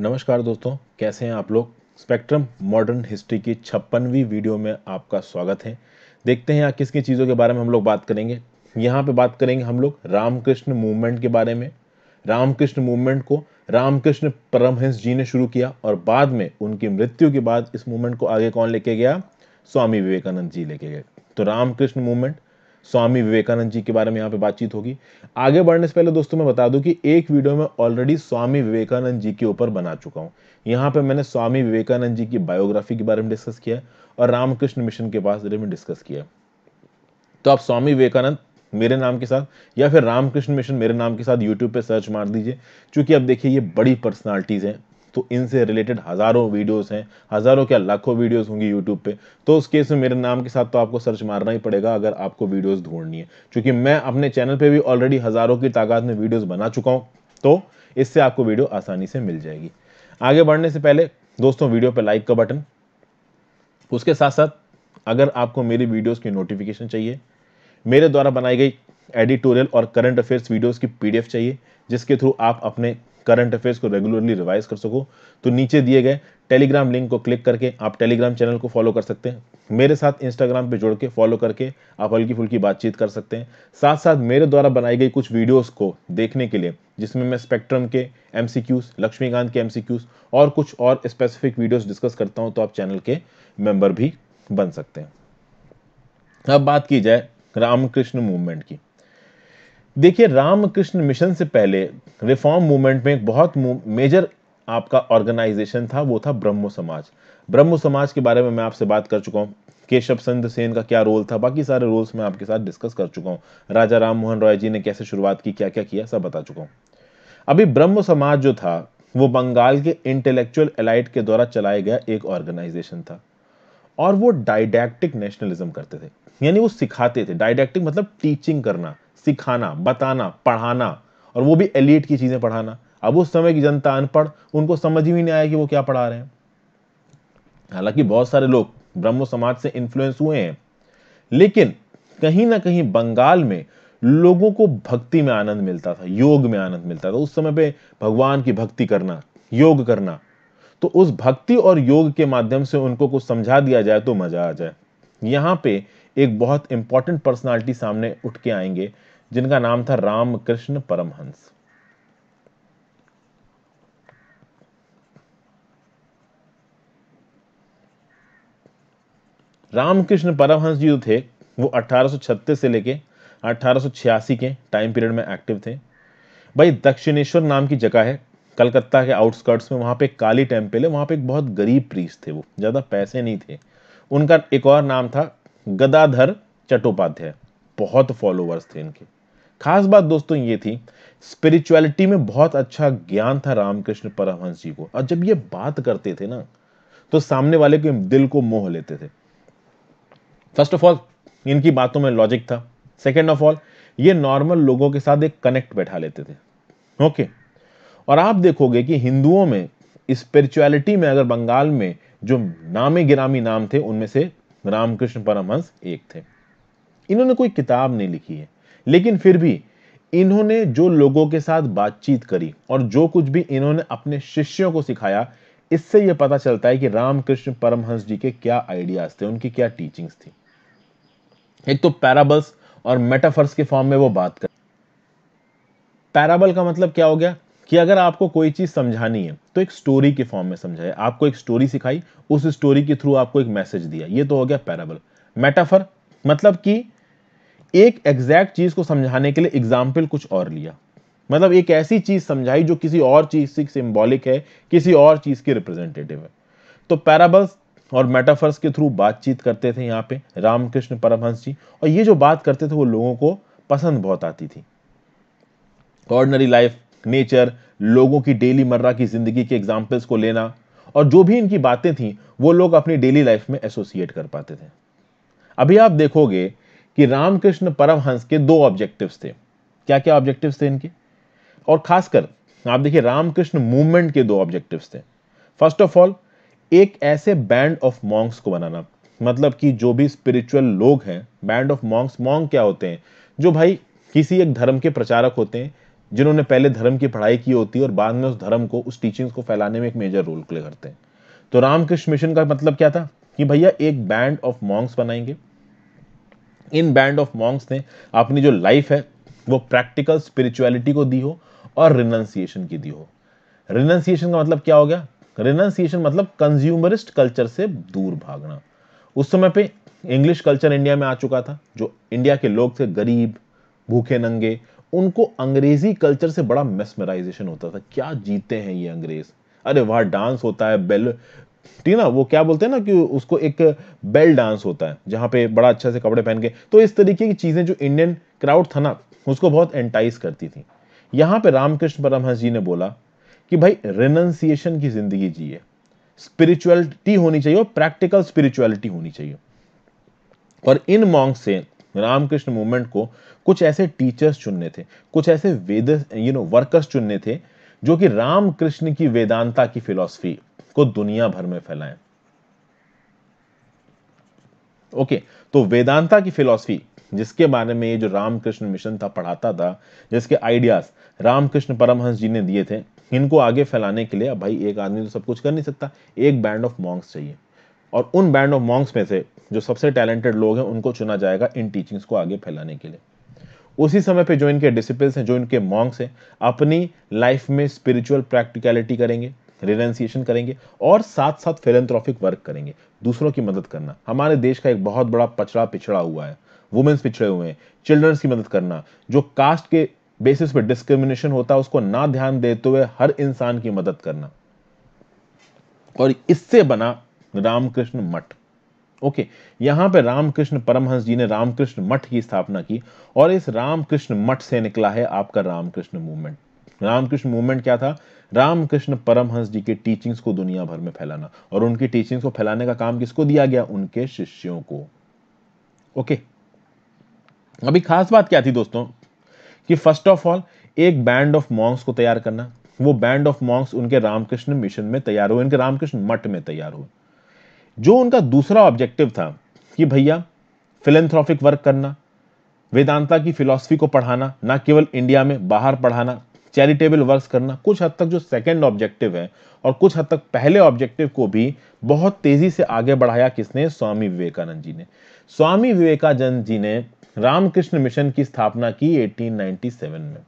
नमस्कार दोस्तों कैसे हैं आप लोग स्पेक्ट्रम मॉडर्न हिस्ट्री की छप्पनवीं वीडियो में आपका स्वागत है देखते हैं यहाँ किस किन चीज़ों के बारे में हम लोग बात करेंगे यहाँ पे बात करेंगे हम लोग रामकृष्ण मूवमेंट के बारे में रामकृष्ण मूवमेंट को रामकृष्ण परमहंस जी ने शुरू किया और बाद में उनकी मृत्यु के बाद इस मूवमेंट को आगे कौन लेके गया स्वामी विवेकानंद जी लेके गए तो रामकृष्ण मूवमेंट स्वामी विवेकानंद जी के बारे में यहाँ पे बातचीत होगी आगे बढ़ने से पहले दोस्तों मैं बता दूं कि एक वीडियो में ऑलरेडी स्वामी विवेकानंद जी के ऊपर बना चुका हूँ यहाँ पे मैंने स्वामी विवेकानंद जी की बायोग्राफी के बारे में डिस्कस किया और रामकृष्ण मिशन के बारे में डिस्कस किया तो आप स्वामी विवेकानंद मेरे नाम के साथ या फिर रामकृष्ण मिशन मेरे नाम के साथ यूट्यूब पे सर्च मार दीजिए क्योंकि अब देखिए ये बड़ी पर्सनालिटीज़ हैं तो इनसे रिलेटेड हज़ारों वीडियोस हैं हज़ारों क्या लाखों वीडियोस होंगी यूट्यूब पे तो उस केस में मेरे नाम के साथ तो आपको सर्च मारना ही पड़ेगा अगर आपको वीडियोस ढूंढनी है क्योंकि मैं अपने चैनल पे भी ऑलरेडी हज़ारों की तादाद में वीडियोस बना चुका हूँ तो इससे आपको वीडियो आसानी से मिल जाएगी आगे बढ़ने से पहले दोस्तों वीडियो पर लाइक का बटन उसके साथ साथ अगर आपको मेरी वीडियोज़ की नोटिफिकेशन चाहिए मेरे द्वारा बनाई गई एडिटोरियल और करंट अफेयर्स वीडियोस की पीडीएफ चाहिए जिसके थ्रू आप अपने करंट अफेयर्स को रेगुलरली रिवाइज कर सको तो नीचे दिए गए टेलीग्राम लिंक को क्लिक करके आप टेलीग्राम चैनल को फॉलो कर सकते हैं मेरे साथ इंस्टाग्राम पे जुड़ के फॉलो करके आप हल्की फुल्की बातचीत कर सकते हैं साथ साथ मेरे द्वारा बनाई गई कुछ वीडियोस को देखने के लिए जिसमें मैं स्पेक्ट्रम के एम लक्ष्मीकांत के एम और कुछ और स्पेसिफिक वीडियोज डिस्कस करता हूँ तो आप चैनल के मेंबर भी बन सकते हैं अब बात की जाए रामकृष्ण मूवमेंट की देखिए रामकृष्ण मिशन से पहले रिफॉर्म मूवमेंट में एक बहुत मेजर आपका ऑर्गेनाइजेशन था वो था ब्रह्म समाज ब्रह्म समाज के बारे में मैं आपसे बात कर चुका हूँ केशव संत सेन का क्या रोल था बाकी सारे रोल्स मैं आपके साथ डिस्कस कर चुका हूँ राजा राम मोहन रॉय जी ने कैसे शुरुआत की क्या क्या किया सब बता चुका हूँ अभी ब्रह्म समाज जो था वो बंगाल के इंटेलेक्चुअल एलाइट के द्वारा चलाया गया एक ऑर्गेनाइजेशन था और वो डायडेक्टिक नेशनलिज्म करते थे यानी वो सिखाते थे डायडेक्टिक मतलब टीचिंग करना सिखाना बताना पढ़ाना और वो भी एलिट की चीज़ें पढ़ाना अब उस समय की जनता अनपढ़ उनको समझ ही नहीं आया कि वो क्या पढ़ा रहे हैं हालांकि बहुत सारे लोग ब्रह्मो समाज से इन्फ्लुएंस हुए हैं लेकिन कहीं ना कहीं बंगाल में लोगों को भक्ति में आनंद मिलता था योग में आनंद मिलता था उस समय पे भगवान की भक्ति करना योग करना तो उस भक्ति और योग के माध्यम से उनको कुछ समझा दिया जाए तो मजा आ जाए यहां पे एक बहुत इंपॉर्टेंट पर्सनालिटी सामने उठ के आएंगे जिनका नाम था रामकृष्ण परमहंस रामकृष्ण परमहंस जी जो थे वो 1836 से लेके 1886 के टाइम पीरियड में एक्टिव थे भाई दक्षिणेश्वर नाम की जगह है कलकत्ता के आउटस्कर्ट्स में वहां पे काली टेम्पल है वहां पे एक बहुत गरीब प्रीस थे वो ज़्यादा पैसे नहीं थे उनका एक और नाम था गदाधर चट्टोपाध्याय बहुत फॉलोअर्स थे इनके खास बात दोस्तों ये थी स्पिरिचुअलिटी में बहुत अच्छा ज्ञान था रामकृष्ण परमहंस जी को और जब ये बात करते थे ना तो सामने वाले के दिल को मोह लेते थे फर्स्ट ऑफ ऑल इनकी बातों में लॉजिक था सेकेंड ऑफ ऑल ये नॉर्मल लोगों के साथ एक कनेक्ट बैठा लेते थे ओके और आप देखोगे कि हिंदुओं में स्पिरिचुअलिटी में अगर बंगाल में जो नामे गिरामी नाम थे उनमें से रामकृष्ण परमहंस एक थे इन्होंने कोई किताब नहीं लिखी है लेकिन फिर भी इन्होंने जो लोगों के साथ बातचीत करी और जो कुछ भी इन्होंने अपने शिष्यों को सिखाया इससे यह पता चलता है कि रामकृष्ण परमहंस जी के क्या आइडियाज थे उनकी क्या टीचिंग्स थी एक तो पैराबल्स और मेटाफर्स के फॉर्म में वो बात कर पैराबल का मतलब क्या हो गया कि अगर आपको कोई चीज समझानी है तो एक स्टोरी के फॉर्म में समझाए आपको एक स्टोरी सिखाई उस स्टोरी के थ्रू आपको एक मैसेज दिया ये तो हो गया पैराबल मेटाफर मतलब कि एक एग्जैक्ट चीज को समझाने के लिए एग्जाम्पल कुछ और लिया मतलब एक ऐसी चीज समझाई जो किसी और चीज से सिम्बॉलिक है किसी और चीज की रिप्रेजेंटेटिव है तो पैराबल्स और मेटाफर्स के थ्रू बातचीत करते थे यहाँ पे रामकृष्ण परमहंस जी और ये जो बात करते थे वो लोगों को पसंद बहुत आती थी ऑर्डनरी लाइफ नेचर लोगों की डेली मर्रा की जिंदगी के एग्जाम्पल्स को लेना और जो भी इनकी बातें थी वो लोग अपनी डेली लाइफ में एसोसिएट कर पाते थे अभी आप देखोगे कि रामकृष्ण परमहंस के दो ऑब्जेक्टिव्स थे क्या क्या ऑब्जेक्टिव्स थे इनके और खासकर आप देखिए रामकृष्ण मूवमेंट के दो ऑब्जेक्टिव्स थे फर्स्ट ऑफ ऑल एक ऐसे बैंड ऑफ मॉन्क्स को बनाना मतलब कि जो भी स्पिरिचुअल लोग हैं बैंड ऑफ मॉन्क्स मॉन्ग क्या होते हैं जो भाई किसी एक धर्म के प्रचारक होते हैं जिन्होंने पहले धर्म की पढ़ाई की होती है और बाद में उस धर्म को उस टीचिंग्स को फैलाने में एक मेजर रोल प्ले करते हैं तो रामकृष्ण मिशन का मतलब क्या था कि भैया एक बैंड ऑफ मॉन्क्स बनाएंगे इन बैंड ऑफ मॉन्ग्स ने अपनी जो लाइफ है वो प्रैक्टिकल स्पिरिचुअलिटी को दी हो और रिनंसिएशन की दी हो रिनंसिएशन का मतलब क्या हो गया रिनंसिएशन मतलब कंज्यूमरिस्ट कल्चर से दूर भागना उस समय पे इंग्लिश कल्चर इंडिया में आ चुका था जो इंडिया के लोग थे गरीब भूखे नंगे उनको अंग्रेजी कल्चर से बड़ा मेस्मराइजेशन होता था क्या जीते हैं ये अंग्रेज अरे वहां डांस होता है बेल ठीक है ना वो क्या बोलते हैं ना कि उसको एक बेल डांस होता है जहां पे बड़ा अच्छा से कपड़े पहन के तो इस तरीके की चीज़ें जो इंडियन क्राउड था ना उसको बहुत एंटाइज करती थी यहां पे रामकृष्ण परमहंस जी ने बोला कि भाई रेनन्सिएशन की जिंदगी जिए स्पिरिचुअलिटी होनी चाहिए और प्रैक्टिकल स्पिरिचुअलिटी होनी चाहिए और इन मॉन्ग से रामकृष्ण मूवमेंट को कुछ ऐसे टीचर्स चुनने थे कुछ ऐसे वेद यू नो वर्कर्स चुनने थे जो कि रामकृष्ण की वेदांता की फिलॉसफी इसको दुनिया भर में फैलाएं ओके तो वेदांता की फिलॉसफी जिसके बारे में ये जो रामकृष्ण मिशन था पढ़ाता था जिसके आइडियाज रामकृष्ण परमहंस जी ने दिए थे इनको आगे फैलाने के लिए भाई एक आदमी तो सब कुछ कर नहीं सकता एक बैंड ऑफ मॉन्ग्स चाहिए और उन बैंड ऑफ मॉन्ग्स में से जो सबसे टैलेंटेड लोग हैं उनको चुना जाएगा इन टीचिंग्स को आगे फैलाने के लिए उसी समय पे जो इनके डिसिप्लिन हैं जो इनके मॉन्ग्स हैं अपनी लाइफ में स्पिरिचुअल प्रैक्टिकलिटी करेंगे रिलेंसिएशन करेंगे और साथ साथ फिलेंथ्रॉफिक वर्क करेंगे दूसरों की मदद करना हमारे देश का एक बहुत बड़ा पचड़ा पिछड़ा हुआ है वुमेन्स पिछड़े हुए हैं चिल्ड्रंस की मदद करना जो कास्ट के बेसिस पे डिस्क्रिमिनेशन होता है उसको ना ध्यान देते हुए हर इंसान की मदद करना और इससे बना रामकृष्ण मठ ओके यहां पे रामकृष्ण परमहंस जी ने रामकृष्ण मठ की स्थापना की और इस रामकृष्ण मठ से निकला है आपका रामकृष्ण मूवमेंट रामकृष्ण मूवमेंट क्या था रामकृष्ण परमहंस जी के टीचिंग्स को दुनिया भर में फैलाना और उनकी टीचिंग्स को फैलाने का काम किसको दिया गया उनके शिष्यों को ओके अभी खास बात क्या थी दोस्तों कि फर्स्ट ऑफ ऑल एक बैंड ऑफ मॉन्क्स को तैयार करना वो बैंड ऑफ मॉन्क्स उनके रामकृष्ण मिशन में तैयार हुए उनके रामकृष्ण मठ में तैयार हुए जो उनका दूसरा ऑब्जेक्टिव था कि भैया फिलेंथ्रॉफिक वर्क करना वेदांता की फिलॉसफी को पढ़ाना ना केवल इंडिया में बाहर पढ़ाना चैरिटेबल वर्क करना कुछ हद तक जो सेकेंड ऑब्जेक्टिव है और कुछ हद तक पहले ऑब्जेक्टिव को भी बहुत तेजी से आगे बढ़ाया किसने स्वामी विवेकानंद जी ने स्वामी विवेकानंद जी ने रामकृष्ण मिशन की स्थापना की 1897 में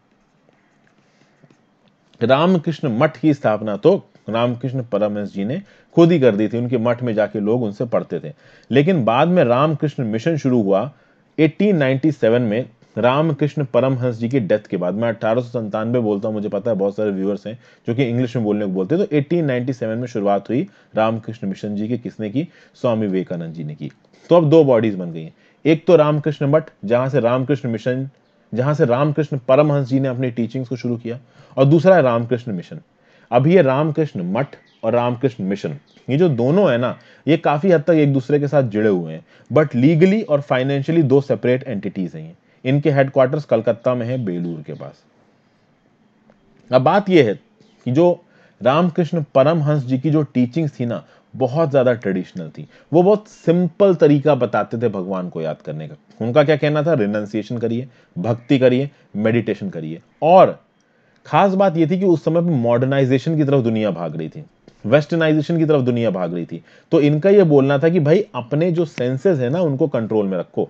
रामकृष्ण मठ की स्थापना तो रामकृष्ण परमहंस जी ने खुद ही कर दी थी उनके मठ में जाके लोग उनसे पढ़ते थे लेकिन बाद में रामकृष्ण मिशन शुरू हुआ 1897 में रामकृष्ण परमहंस जी की डेथ के बाद मैं अठारह सौ संतानवे बोलता हूँ मुझे पता है बहुत सारे व्यूअर्स हैं जो कि इंग्लिश में बोलने को बोलते हैं तो 1897 में शुरुआत हुई रामकृष्ण मिशन जी की किसने की स्वामी विवेकानंद जी ने की तो अब दो बॉडीज बन गई हैं एक तो रामकृष्ण भट्ट जहां से रामकृष्ण मिशन जहां से रामकृष्ण परमहंस जी ने अपनी टीचिंग्स को शुरू किया और दूसरा है रामकृष्ण मिशन अभी ये रामकृष्ण मठ और रामकृष्ण मिशन ये जो दोनों है ना ये काफी हद तक एक दूसरे के साथ जुड़े हुए हैं बट लीगली और फाइनेंशियली दो सेपरेट एंटिटीज हैं इनके हेडक्वार्टर्स कलकत्ता में है बेलूर के पास अब बात यह है कि जो रामकृष्ण परमहंस जी की जो टीचिंग्स थी ना बहुत ज़्यादा ट्रेडिशनल थी वो बहुत सिंपल तरीका बताते थे भगवान को याद करने का उनका क्या कहना था रिनाउंसिएशन करिए भक्ति करिए मेडिटेशन करिए और खास बात ये थी कि उस समय पर मॉडर्नाइजेशन की तरफ दुनिया भाग रही थी वेस्टर्नाइजेशन की तरफ दुनिया भाग रही थी तो इनका ये बोलना था कि भाई अपने जो सेंसेस है ना उनको कंट्रोल में रखो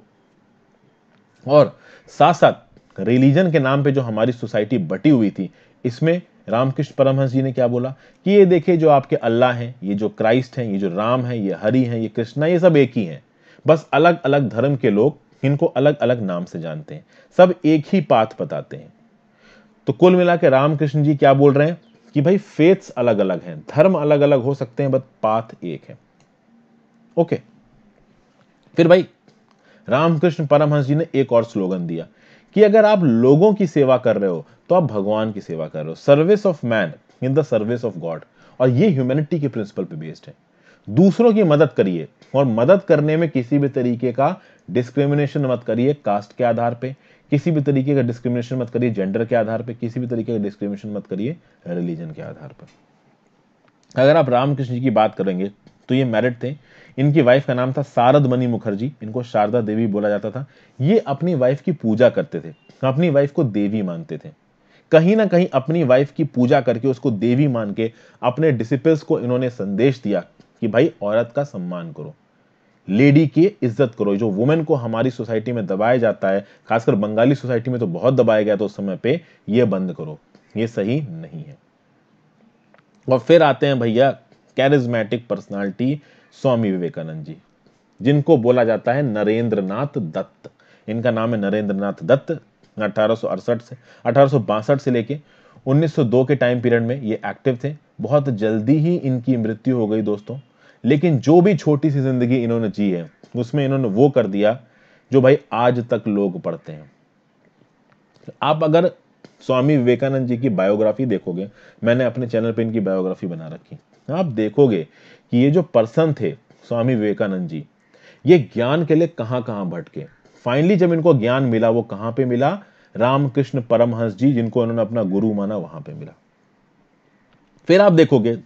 और साथ साथ रिलीजन के नाम पे जो हमारी सोसाइटी बटी हुई थी इसमें रामकृष्ण परमहंस जी ने क्या बोला कि ये देखिए जो आपके अल्लाह हैं ये जो क्राइस्ट हैं ये जो राम हैं ये हरि हैं ये कृष्णा ये सब एक ही हैं बस अलग अलग धर्म के लोग इनको अलग अलग नाम से जानते हैं सब एक ही पाथ बताते हैं तो कुल मिला के रामकृष्ण जी क्या बोल रहे हैं कि भाई फेथ्स अलग अलग हैं धर्म अलग अलग हो सकते हैं बट पाथ एक है ओके फिर भाई रामकृष्ण परमहंस जी ने एक और स्लोगन दिया कि अगर आप लोगों की सेवा कर रहे हो तो आप भगवान की सेवा कर रहे हो service of man in the service of God और ये ह्यूमैनिटी के प्रिंसिपल पे बेस्ड है दूसरों की मदद करिए और मदद करने में किसी भी तरीके का डिस्क्रिमिनेशन मत करिए कास्ट के आधार पे किसी भी तरीके का डिस्क्रिमिनेशन मत करिए जेंडर के आधार पे किसी भी तरीके का डिस्क्रिमिनेशन मत करिए रिलीजन के आधार पर अगर आप रामकृष्ण जी की बात करेंगे तो ये मेरिट थे इनकी वाइफ का नाम था सारद मनी मुखर्जी इनको शारदा देवी बोला जाता था ये अपनी वाइफ की पूजा करते थे अपनी वाइफ को देवी मानते थे कहीं ना कहीं अपनी वाइफ की पूजा करके उसको देवी मान के अपने डिसिपल्स को इन्होंने संदेश दिया कि भाई औरत का सम्मान करो लेडी की इज्जत करो जो वुमेन को हमारी सोसाइटी में दबाया जाता है खासकर बंगाली सोसाइटी में तो बहुत दबाया गया था उस समय पे ये बंद करो ये सही नहीं है और फिर आते हैं भैया कैरिज्मेटिक पर्सनालिटी स्वामी विवेकानंद जी जिनको बोला जाता है नरेंद्र नाथ दत्त इनका नाम है नरेंद्र नाथ दत्त अठारह से अठारह से लेके 1902 के टाइम पीरियड में ये एक्टिव थे बहुत जल्दी ही इनकी मृत्यु हो गई दोस्तों लेकिन जो भी छोटी सी जिंदगी इन्होंने जी है उसमें इन्होंने वो कर दिया जो भाई आज तक लोग पढ़ते हैं आप अगर स्वामी विवेकानंद जी की बायोग्राफी देखोगे मैंने अपने चैनल पे इनकी बायोग्राफी बना रखी आप देखोगे कि ये जो पर्सन थे स्वामी विवेकानंद जी ये ज्ञान के लिए कहां कहां भटके फाइनली जब इनको ज्ञान मिला वो कहां पे मिला रामकृष्ण परमहंस जी जिनको इन्होंने अपना गुरु माना वहां पे मिला फिर आप देखोगे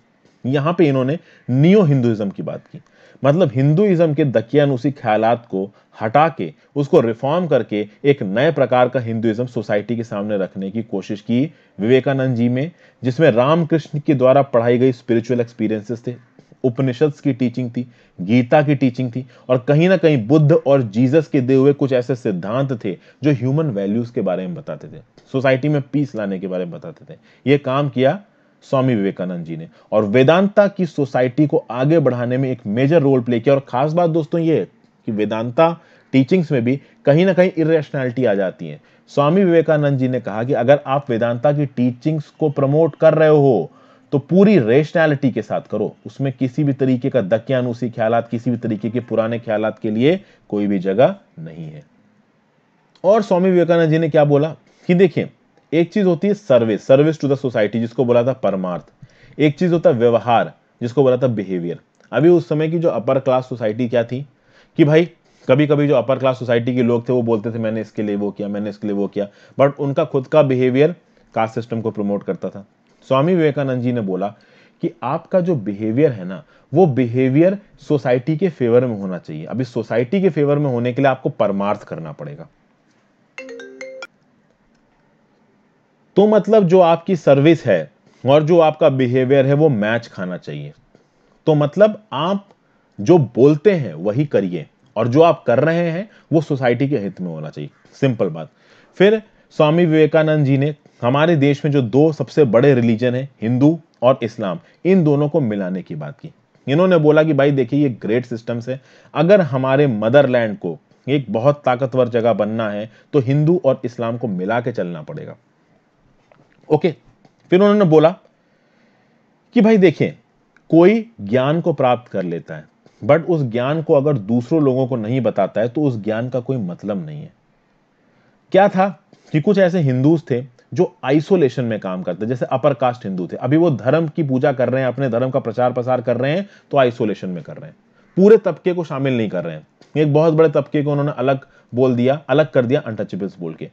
यहां पे इन्होंने नियो हिंदुइज्म की बात की मतलब हिंदुइज्म के दकियानुसी ख्यालात को हटा के उसको रिफॉर्म करके एक नए प्रकार का हिंदुइज्म सोसाइटी के सामने रखने की कोशिश की विवेकानंद जी में जिसमें रामकृष्ण के द्वारा पढ़ाई गई स्पिरिचुअल एक्सपीरियंसेस थे उपनिषद की टीचिंग थी गीता की टीचिंग थी और कहीं ना कहीं बुद्ध और जीसस के दिए हुए कुछ ऐसे सिद्धांत थे जो ह्यूमन वैल्यूज के बारे में बताते थे सोसाइटी में पीस लाने के बारे में बताते थे ये काम किया स्वामी विवेकानंद जी ने और वेदांता की सोसाइटी को आगे बढ़ाने में एक मेजर रोल प्ले किया और खास बात दोस्तों ये कि वेदांता टीचिंग्स में भी कहीं ना कहीं इेशनैलिटी आ जाती है स्वामी विवेकानंद जी ने कहा कि अगर आप वेदांता की टीचिंग्स को प्रमोट कर रहे हो तो पूरी रेशनैलिटी के साथ करो उसमें किसी भी तरीके का दक्यानुसी ख्याल किसी भी तरीके के पुराने ख्याल के लिए कोई भी जगह नहीं है और स्वामी विवेकानंद जी ने क्या बोला कि देखिए एक चीज होती है service service to the society जिसको बोला था परमार्थ एक चीज होता है व्यवहार जिसको बोला था बिहेवियर अभी उस समय की जो अपर क्लास सोसाइटी क्या थी कि भाई कभी कभी जो अपर क्लास सोसाइटी के लोग थे वो बोलते थे मैंने इसके लिए वो किया मैंने इसके लिए वो किया बट उनका खुद का बिहेवियर कास्ट सिस्टम को प्रमोट करता था स्वामी विवेकानंद जी ने बोला कि आपका जो बिहेवियर है ना वो बिहेवियर सोसाइटी के फेवर में होना चाहिए अभी सोसाइटी के फेवर में होने के लिए आपको परमार्थ करना पड़ेगा तो मतलब जो आपकी सर्विस है और जो आपका बिहेवियर है वो मैच खाना चाहिए तो मतलब आप जो बोलते हैं वही करिए और जो आप कर रहे हैं वो सोसाइटी के हित में होना चाहिए सिंपल बात फिर स्वामी विवेकानंद जी ने हमारे देश में जो दो सबसे बड़े रिलीजन है हिंदू और इस्लाम इन दोनों को मिलाने की बात की इन्होंने बोला कि भाई देखिए ये ग्रेट सिस्टम्स है अगर हमारे मदरलैंड को एक बहुत ताकतवर जगह बनना है तो हिंदू और इस्लाम को मिला के चलना पड़ेगा ओके फिर उन्होंने बोला कि भाई देखिए कोई ज्ञान को प्राप्त कर लेता है बट उस ज्ञान को अगर दूसरों लोगों को नहीं बताता है तो उस ज्ञान का कोई मतलब नहीं है क्या था कि कुछ ऐसे हिंदूज थे जो आइसोलेशन में काम करते जैसे अपर कास्ट हिंदू थे अभी वो धर्म की पूजा कर रहे हैं अपने धर्म का प्रचार प्रसार कर रहे हैं तो आइसोलेशन में कर रहे हैं पूरे तबके को शामिल नहीं कर रहे हैं एक बहुत बड़े तबके को उन्होंने अलग बोल दिया अलग कर दिया अनटचेबल्स बोल के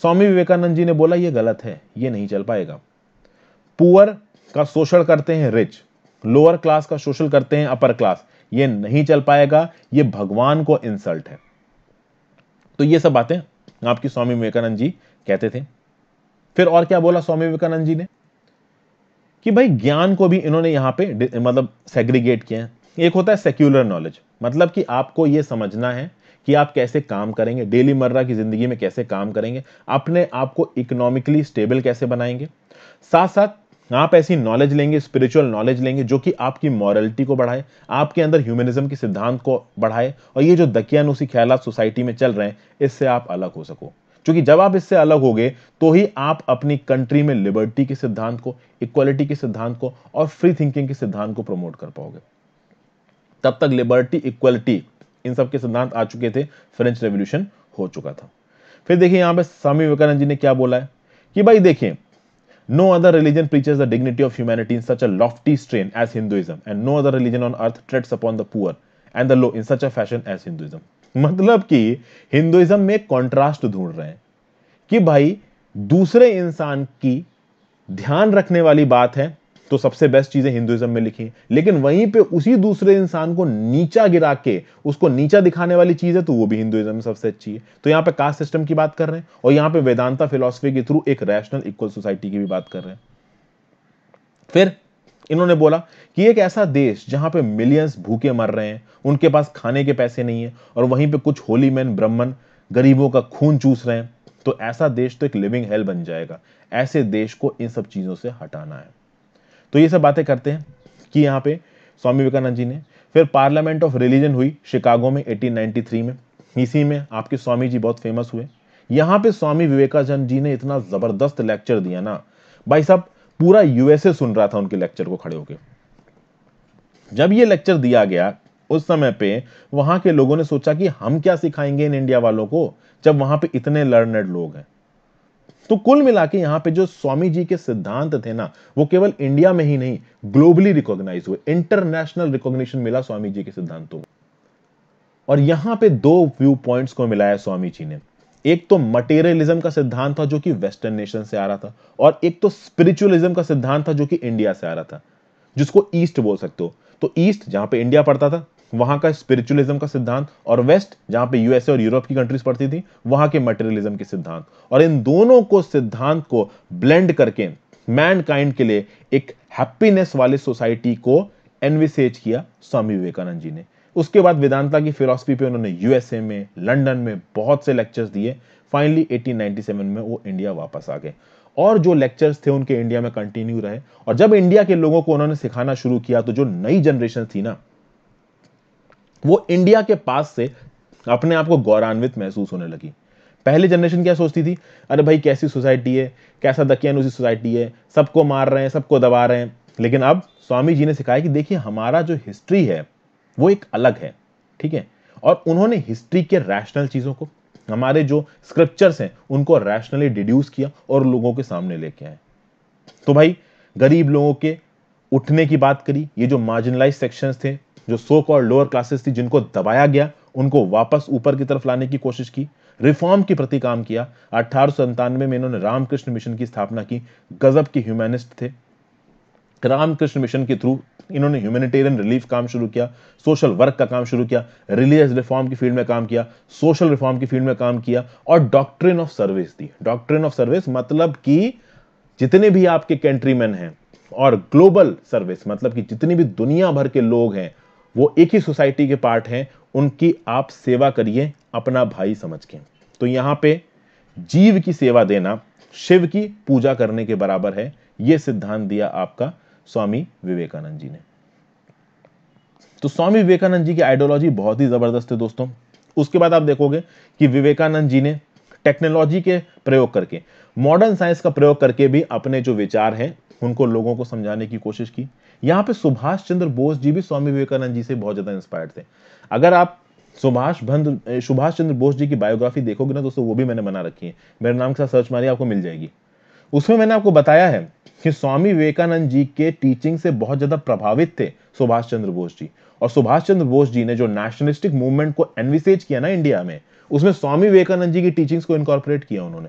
स्वामी विवेकानंद जी ने बोला ये गलत है ये नहीं चल पाएगा पुअर का शोषण करते हैं रिच लोअर क्लास का शोषण करते हैं अपर क्लास ये नहीं चल पाएगा ये भगवान को इंसल्ट है तो ये सब बातें आपकी स्वामी विवेकानंद जी कहते थे फिर और क्या बोला स्वामी विवेकानंद जी ने कि भाई ज्ञान को भी इन्होंने यहां पे मतलब सेग्रीगेट किया है एक होता है सेक्युलर नॉलेज मतलब कि आपको यह समझना है कि आप कैसे काम करेंगे डेली मर्रा की जिंदगी में कैसे काम करेंगे अपने आप को इकोनॉमिकली स्टेबल कैसे बनाएंगे साथ साथ आप ऐसी नॉलेज लेंगे स्पिरिचुअल नॉलेज लेंगे जो कि आपकी मॉरलिटी को बढ़ाए आपके अंदर ह्यूमनिज्म के सिद्धांत को बढ़ाए और ये जो दकियानुसी ख्याल सोसाइटी में चल रहे हैं इससे आप अलग हो सको क्योंकि जब आप इससे अलग हो गए तो ही आप अपनी कंट्री में लिबर्टी के सिद्धांत को इक्वालिटी के सिद्धांत को और फ्री थिंकिंग के सिद्धांत को प्रमोट कर पाओगे तब तक लिबर्टी इक्वालिटी इन सब के सिद्धांत आ चुके थे फ्रेंच रेवोल्यूशन हो चुका था फिर देखिए यहां पे स्वामी विवेकानंद जी ने क्या बोला है कि भाई देखिए no other religion preaches the dignity of humanity in such a lofty strain as Hinduism and no other religion on earth treads upon the poor and the low in such a fashion as Hinduism मतलब कि Hinduism में contrast ढूंढ रहे हैं कि भाई दूसरे इंसान की ध्यान रखने वाली बात है तो सबसे बेस्ट चीजें हिंदुइज्म में लिखी लेकिन वहीं पे उसी दूसरे इंसान को नीचा गिरा के उसको नीचा दिखाने वाली चीज है तो वो भी हिंदुइज्म में सबसे अच्छी है तो यहां पे कास्ट सिस्टम की बात कर रहे हैं और यहां पे वेदांता फिलोसफी के थ्रू एक रैशनल इक्वल सोसाइटी की भी बात कर रहे हैं फिर इन्होंने बोला कि एक ऐसा देश जहां पे मिलियंस भूखे मर रहे हैं उनके पास खाने के पैसे नहीं है और वहीं पे कुछ होली मैन ब्राह्मण गरीबों का खून चूस रहे हैं तो ऐसा देश तो एक लिविंग हेल बन जाएगा ऐसे देश को इन सब चीज़ों से हटाना है तो ये सब बातें करते हैं कि यहाँ पे स्वामी विवेकानंद जी ने फिर पार्लियामेंट ऑफ रिलीजन हुई शिकागो में एटीन में इसी में आपके स्वामी जी बहुत फेमस हुए यहां पे स्वामी विवेकानंद जी ने इतना ज़बरदस्त लेक्चर दिया ना भाई साहब पूरा यूएसए सुन रहा था उनके लेक्चर को खड़े होकर जब ये लेक्चर दिया गया उस समय पे वहां के लोगों ने सोचा कि हम क्या सिखाएंगे इन इंडिया वालों को जब वहां पे इतने लर्नेड लोग हैं तो कुल मिला के यहां पर जो स्वामी जी के सिद्धांत थे ना वो केवल इंडिया में ही नहीं ग्लोबली रिकॉग्नाइज हुए इंटरनेशनल रिकॉग्निशन मिला स्वामी जी के सिद्धांतों और यहां पे दो व्यू पॉइंट्स को मिलाया स्वामी जी ने एक तो मटेरियलिज्म का सिद्धांत था जो कि वेस्टर्न नेशन से आ रहा था और एक तो स्पिरिचुअलिज्म का सिद्धांत था जो कि इंडिया से आ रहा था जिसको ईस्ट बोल सकते हो तो ईस्ट जहां पे इंडिया पड़ता था वहां का स्पिरिचुअलिज्म का सिद्धांत और वेस्ट जहां पे यूएसए और यूरोप की कंट्रीज पड़ती थी वहां के मटेरियलिज्म के सिद्धांत और इन दोनों को सिद्धांत को ब्लेंड करके मैनकाइंड के लिए एक हैप्पीनेस वाले सोसाइटी को एनविसेज किया स्वामी विवेकानंद जी ने उसके बाद वेदांता की फिलोसफी पे उन्होंने यूएसए में लंदन में बहुत से लेक्चर्स दिए फाइनली 1897 में वो इंडिया वापस आ गए और जो लेक्चर्स थे उनके इंडिया में कंटिन्यू रहे और जब इंडिया के लोगों को उन्होंने सिखाना शुरू किया तो जो नई जनरेशन थी ना वो इंडिया के पास से अपने आप को गौरवान्वित महसूस होने लगी पहले जनरेशन क्या सोचती थी अरे भाई कैसी सोसाइटी है कैसा दकियान उसी सोसाइटी है सबको मार रहे हैं सबको दबा रहे हैं लेकिन अब स्वामी जी ने सिखाया कि देखिए हमारा जो हिस्ट्री है वो एक अलग है ठीक है और उन्होंने हिस्ट्री के रैशनल चीज़ों को हमारे जो स्क्रिप्चर्स हैं उनको रैशनली डिड्यूस किया और लोगों के सामने लेके आए तो भाई गरीब लोगों के उठने की बात करी ये जो मार्जिनलाइज सेक्शंस थे जो सोक और लोअर क्लासेस थी जिनको दबाया गया उनको वापस ऊपर की तरफ लाने की कोशिश की रिफॉर्म के प्रति काम किया अठारह में इन्होंने रामकृष्ण मिशन की स्थापना की गजब के ह्यूमैनिस्ट थे रामकृष्ण मिशन के थ्रू इन्होंने ह्यूमैनिटेरियन रिलीफ काम शुरू किया सोशल वर्क का काम शुरू किया रिलीजियस रिफॉर्म की फील्ड में काम किया सोशल रिफॉर्म की फील्ड में काम किया और डॉक्ट्रिन ऑफ सर्विस दी डॉक्ट्रिन ऑफ सर्विस मतलब कि जितने भी आपके कंट्रीमैन हैं और ग्लोबल सर्विस मतलब कि जितनी भी दुनिया भर के लोग हैं वो एक ही सोसाइटी के पार्ट हैं उनकी आप सेवा करिए अपना भाई समझ के तो यहां पे जीव की सेवा देना शिव की पूजा करने के बराबर है यह सिद्धांत दिया आपका स्वामी विवेकानंद जी ने तो स्वामी विवेकानंद जी की आइडियोलॉजी बहुत ही जबरदस्त है दोस्तों उसके बाद आप देखोगे कि विवेकानंद जी ने टेक्नोलॉजी के प्रयोग करके मॉडर्न साइंस का प्रयोग करके भी अपने जो विचार हैं उनको लोगों को समझाने की कोशिश की यहां पे सुभाष चंद्र बोस जी भी स्वामी विवेकानंद जी से बहुत ज्यादा इंस्पायर्ड थे अगर आप सुभाष भंद सुभाष चंद्र बोस जी की बायोग्राफी देखोगे ना दोस्तों वो भी मैंने बना रखी है मेरे नाम के साथ सर्च मारिए आपको मिल जाएगी उसमें मैंने आपको बताया है कि स्वामी विवेकानंद जी के टीचिंग से बहुत ज्यादा प्रभावित थे सुभाष चंद्र बोस जी और सुभाष चंद्र बोस जी ने जो नेशनलिस्टिक मूवमेंट को एनविसेज किया ना इंडिया में उसमें स्वामी विवेकानंद जी की टीचिंग्स को इनकॉर्पोरेट किया उन्होंने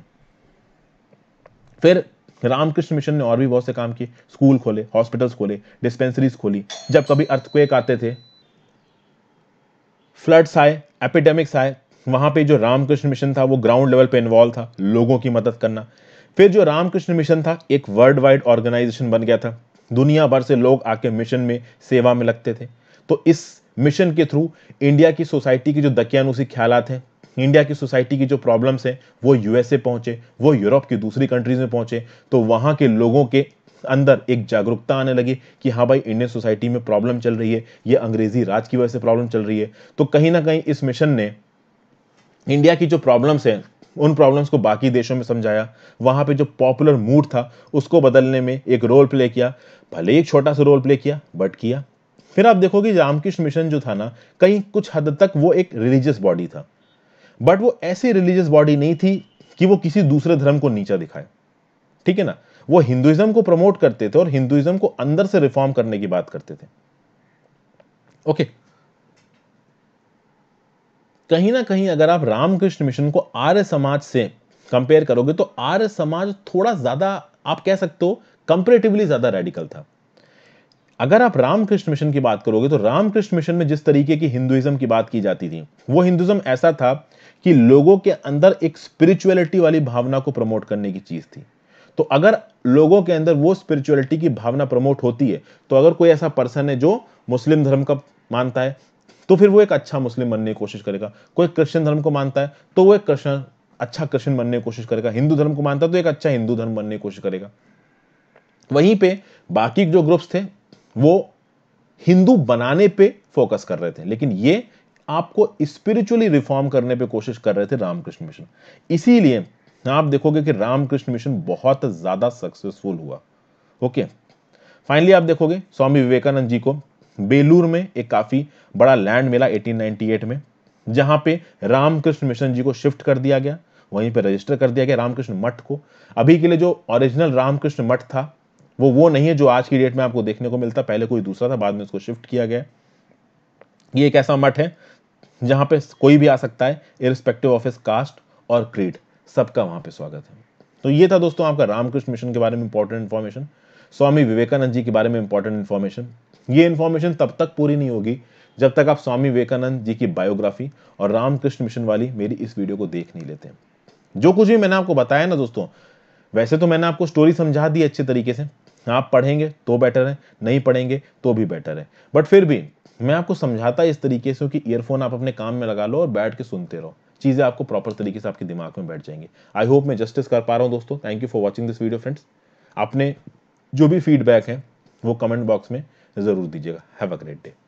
फिर रामकृष्ण मिशन ने और भी बहुत से काम किए स्कूल खोले हॉस्पिटल्स खोले डिस्पेंसरीज खोली जब कभी अर्थक्वेक आते थे फ्लड्स आए एपिडेमिक्स आए वहां पे जो रामकृष्ण मिशन था वो ग्राउंड लेवल पे इन्वॉल्व था लोगों की मदद करना फिर जो रामकृष्ण मिशन था एक वर्ल्ड वाइड ऑर्गेनाइजेशन बन गया था दुनिया भर से लोग आके मिशन में सेवा में लगते थे तो इस मिशन के थ्रू इंडिया की सोसाइटी की जो दकियानुसी ख्याल हैं इंडिया की सोसाइटी की जो प्रॉब्लम्स हैं वो यूएसए पहुंचे वो यूरोप की दूसरी कंट्रीज में पहुंचे तो वहाँ के लोगों के अंदर एक जागरूकता आने लगी कि हाँ भाई इंडियन सोसाइटी में प्रॉब्लम चल रही है ये अंग्रेजी राज की वजह से प्रॉब्लम चल रही है तो कहीं ना कहीं इस मिशन ने इंडिया की जो प्रॉब्लम्स हैं उन प्रॉब्लम्स को बाकी देशों में समझाया वहाँ पे जो पॉपुलर मूड था उसको बदलने में एक रोल प्ले किया भले एक छोटा सा रोल प्ले किया बट किया फिर आप देखोगे रामकृष्ण मिशन जो था ना कहीं कुछ हद तक वो एक रिलीजियस बॉडी था बट वो ऐसी रिलीजियस बॉडी नहीं थी कि वो किसी दूसरे धर्म को नीचा दिखाए ठीक है ना वो हिंदुइज्म को प्रमोट करते थे और हिंदुइज्म को अंदर से रिफॉर्म करने की बात करते थे ओके okay. कहीं ना कहीं अगर आप रामकृष्ण मिशन को आर्य समाज से कंपेयर करोगे तो आर्य समाज थोड़ा ज्यादा आप कह सकते हो कंपेरेटिवली ज्यादा रेडिकल था अगर आप रामकृष्ण मिशन की बात करोगे तो रामकृष्ण मिशन में जिस तरीके की हिंदुइज्म की बात की जाती थी वो हिंदुइज्म ऐसा था कि लोगों के अंदर एक स्पिरिचुअलिटी वाली भावना को प्रमोट करने की चीज थी तो अगर लोगों के अंदर वो स्पिरिचुअलिटी की भावना प्रमोट होती है तो अगर कोई ऐसा पर्सन है जो मुस्लिम धर्म का मानता है तो फिर वो एक अच्छा मुस्लिम बनने की कोशिश करेगा कोई क्रिश्चियन धर्म को मानता है तो वो एक क्रिश्चन अच्छा क्रिश्चन बनने की कोशिश करेगा हिंदू धर्म को मानता है तो एक अच्छा हिंदू धर्म बनने की कोशिश करेगा वहीं पे बाकी जो ग्रुप्स थे वो हिंदू बनाने पे फोकस कर रहे थे लेकिन ये आपको स्पिरिचुअली रिफॉर्म करने पे कोशिश कर रहे थे रामकृष्ण मिशन इसीलिए आप देखोगे कि रामकृष्ण मिशन बहुत ज्यादा सक्सेसफुल हुआ ओके फाइनली आप देखोगे स्वामी विवेकानंद जी को बेलूर में एक काफ़ी बड़ा लैंड मिला 1898 में जहां पे रामकृष्ण मिशन जी को शिफ्ट कर दिया गया वहीं पे रजिस्टर कर दिया गया रामकृष्ण मठ को अभी के लिए जो ओरिजिनल रामकृष्ण मठ था वो वो नहीं है जो आज की डेट में आपको देखने को मिलता पहले कोई दूसरा था बाद में उसको शिफ्ट किया गया ये एक ऐसा मठ है जहां पे कोई भी आ सकता है इरिस्पेक्टिव ऑफ इस कास्ट और क्रीड सबका वहां पे स्वागत है तो ये था दोस्तों आपका रामकृष्ण मिशन के बारे में इंपॉर्टेंट इन्फॉर्मेशन स्वामी विवेकानंद जी के बारे में इंपॉर्टेंट इन्फॉर्मेशन ये इन्फॉर्मेशन तब तक पूरी नहीं होगी जब तक आप स्वामी विवेकानंद जी की बायोग्राफी और रामकृष्ण मिशन वाली मेरी इस वीडियो को देख नहीं लेते जो कुछ भी मैंने आपको बताया ना दोस्तों वैसे तो मैंने आपको स्टोरी समझा दी अच्छे तरीके से आप पढ़ेंगे तो बेटर है नहीं पढ़ेंगे तो भी बेटर है बट फिर भी मैं आपको समझाता इस तरीके से कि ईयरफोन आप अपने काम में लगा लो और बैठ के सुनते रहो चीज़ें आपको प्रॉपर तरीके से आपके दिमाग में बैठ जाएंगी आई होप मैं जस्टिस कर पा रहा हूँ दोस्तों thank you for watching this video friends आपने जो भी फीडबैक है वो कमेंट बॉक्स में ज़रूर दीजिएगा हैव अ ग्रेट डे